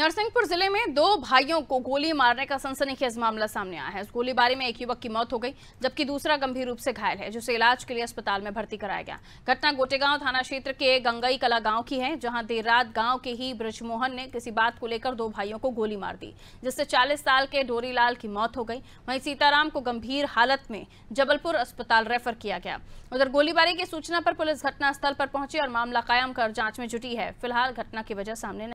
नरसिंहपुर जिले में दो भाइयों को गोली मारने का सनसनीखेज मामला सामने आया है इस गोलीबारी में एक युवक की मौत हो गई जबकि दूसरा गंभीर रूप से घायल है जिसे इलाज के लिए अस्पताल में भर्ती कराया गया घटना गोटेगांव थाना क्षेत्र के गंगई कला गांव की है जहां देर रात गांव के ही ब्रजमोहन ने किसी बात को लेकर दो भाइयों को गोली मार दी जिससे चालीस साल के डोरी की मौत हो गई वहीं सीताराम को गंभीर हालत में जबलपुर अस्पताल रेफर किया गया उधर गोलीबारी की सूचना पर पुलिस घटनास्थल पर पहुंची और मामला कायम कर जांच में जुटी है फिलहाल घटना की वजह सामने